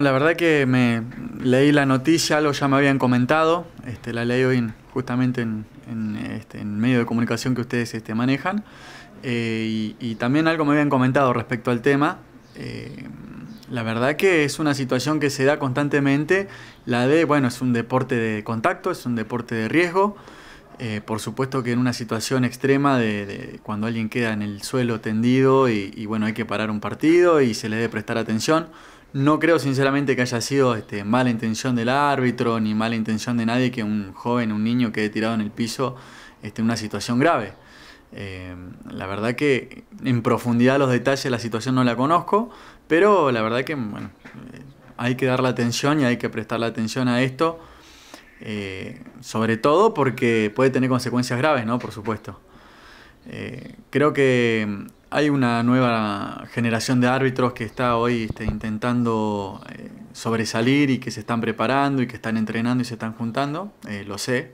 La verdad que me leí la noticia, algo ya me habían comentado, este, la leí hoy justamente en, este, en, medio de comunicación que ustedes este, manejan, eh, y, también algo me habían comentado respecto al tema. Eh, la verdad que es una situación que se da constantemente, la de, bueno, es un deporte de contacto, es un deporte de riesgo, eh, por supuesto que en una situación extrema de, cuando alguien queda en el suelo tendido y bueno, hay que parar un partido y se le debe prestar atención. No creo sinceramente que haya sido este, mala intención del árbitro ni mala intención de nadie que un joven, un niño quede tirado en el piso este, una situación grave. Eh, la verdad que en profundidad los detalles la situación no la conozco, pero la verdad que bueno, eh, hay que dar la atención y hay que prestar la atención a esto, eh, sobre todo porque puede tener consecuencias graves, ¿no? Por supuesto. creo que hay una nueva generación de árbitros que está hoy este, intentando eh, sobresalir y que se están preparando y que están entrenando y se están juntando, eh, lo sé.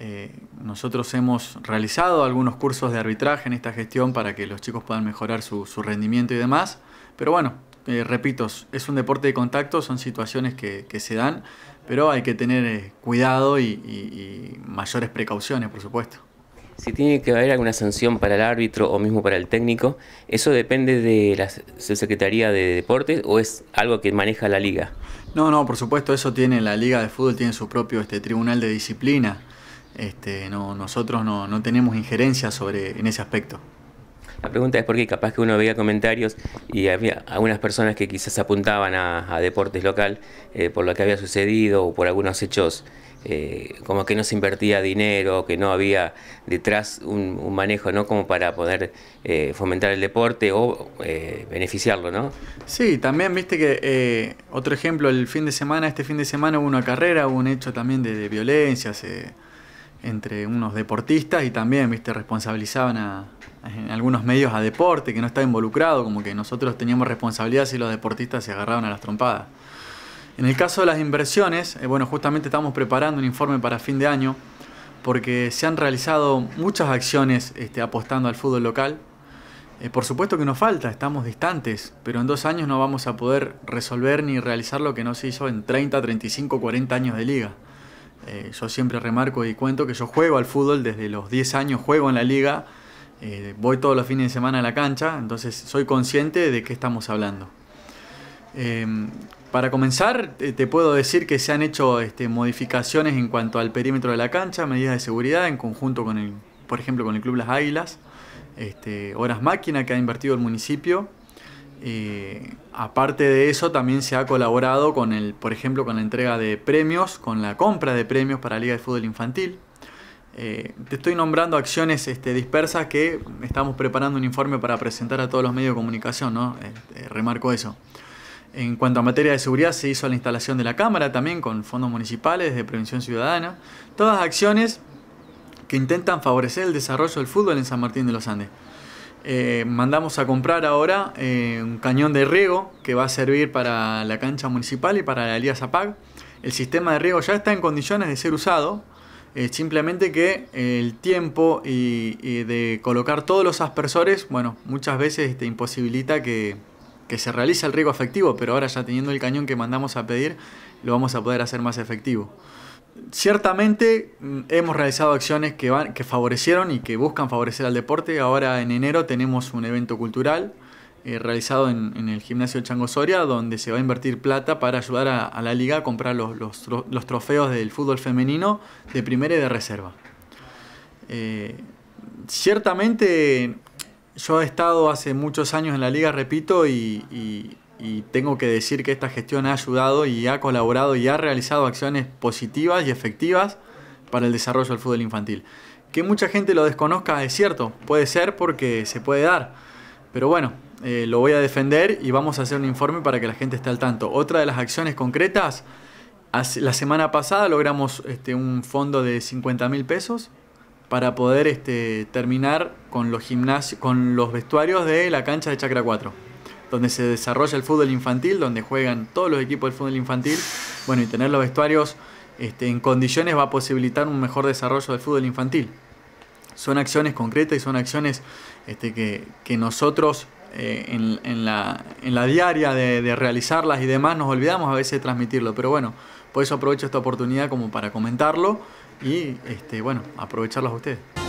Eh, nosotros hemos realizado algunos cursos de arbitraje en esta gestión para que los chicos puedan mejorar su, rendimiento y demás, pero bueno, repito, es un deporte de contacto, son situaciones que, se dan, pero hay que tener cuidado y mayores precauciones, por supuesto si tiene que haber alguna sanción para el árbitro o mismo para el técnico, eso depende de la Secretaría de Deportes o es algo que maneja la liga. No, no, por supuesto, eso tiene la Liga de Fútbol, tiene su propio este, tribunal de disciplina. Este, no, nosotros no, tenemos injerencia sobre, en ese aspecto. La pregunta es porque capaz que uno veía comentarios y había algunas personas que quizás apuntaban a, deportes local eh, por lo que había sucedido o por algunos hechos eh, como que no se invertía dinero, que no había detrás un, manejo ¿no? como para poder eh, fomentar el deporte o eh, beneficiarlo, ¿no? Sí, también viste que otro ejemplo, el fin de semana, este fin de semana hubo una carrera, hubo un hecho también de, violencia entre unos deportistas y también viste responsabilizaban a, en algunos medios a deporte que no estaba involucrado, como que nosotros teníamos responsabilidad si los deportistas se agarraban a las trompadas. En el caso de las inversiones, eh, bueno, justamente estamos preparando un informe para fin de año porque se han realizado muchas acciones este, apostando al fútbol local. Eh, por supuesto que nos falta, estamos distantes, pero en dos años no vamos a poder resolver ni realizar lo que no se hizo en 30, 35, 40 años de liga. Eh, yo siempre remarco y cuento que yo juego al fútbol desde los 10 años, juego en la liga, voy todos los fines de semana a la cancha, entonces soy consciente de qué estamos hablando. Em, para comenzar, te puedo decir que se han hecho este, modificaciones en cuanto al perímetro de la cancha, medidas de seguridad en conjunto con el, por ejemplo, con el Club Las Águilas, este, horas máquina que ha invertido el municipio. Eh, aparte de eso, también se ha colaborado con el, por ejemplo, con la entrega de premios, con la compra de premios para la Liga de Fútbol Infantil. Eh, te estoy nombrando acciones este, dispersas que estamos preparando un informe para presentar a todos los medios de comunicación, ¿no? Eh, remarco eso. En cuanto a materia de seguridad, se hizo la instalación de la cámara también con fondos municipales de prevención ciudadana. Todas acciones que intentan favorecer el desarrollo del fútbol en San Martín de los Andes. Eh, mandamos a comprar ahora eh, un cañón de riego que va a servir para la cancha municipal y para la Liga Zapag. El sistema de riego ya está en condiciones de ser usado, eh, simplemente que el tiempo de colocar todos los aspersores, bueno, muchas veces te este, imposibilita que, que se realiza el riego efectivo, pero ahora ya teniendo el cañón que mandamos a pedir, lo vamos a poder hacer más efectivo. Ciertamente mm, hemos realizado acciones que, van, que favorecieron y que buscan favorecer al deporte. Ahora en enero tenemos un evento cultural eh, realizado en, el gimnasio Chango Soria, donde se va a invertir plata para ayudar a, la liga a comprar los, trofeos del fútbol femenino de primera y de reserva. Eh, ciertamente yo he estado hace muchos años en la liga, repito, y, tengo que decir que esta gestión ha ayudado y ha colaborado y ha realizado acciones positivas y efectivas para el desarrollo del fútbol infantil. Que mucha gente lo desconozca es cierto, puede ser porque se puede dar, pero bueno, eh, lo voy a defender y vamos a hacer un informe para que la gente esté al tanto. Otra de las acciones concretas, la semana pasada logramos este, un fondo de 50 mil pesos para poder este, terminar con los, gimnasios, con los vestuarios de la cancha de Chacra 4, donde se desarrolla el fútbol infantil, donde juegan todos los equipos del fútbol infantil. Bueno, y tener los vestuarios este, en condiciones va a posibilitar un mejor desarrollo del fútbol infantil. Son acciones concretas y son acciones este, que, nosotros eh, en, la, diaria de, de realizarlas y demás nos olvidamos a veces de transmitirlo, pero bueno, por eso aprovecho esta oportunidad como para comentarlo y este, bueno, aprovecharlos a ustedes.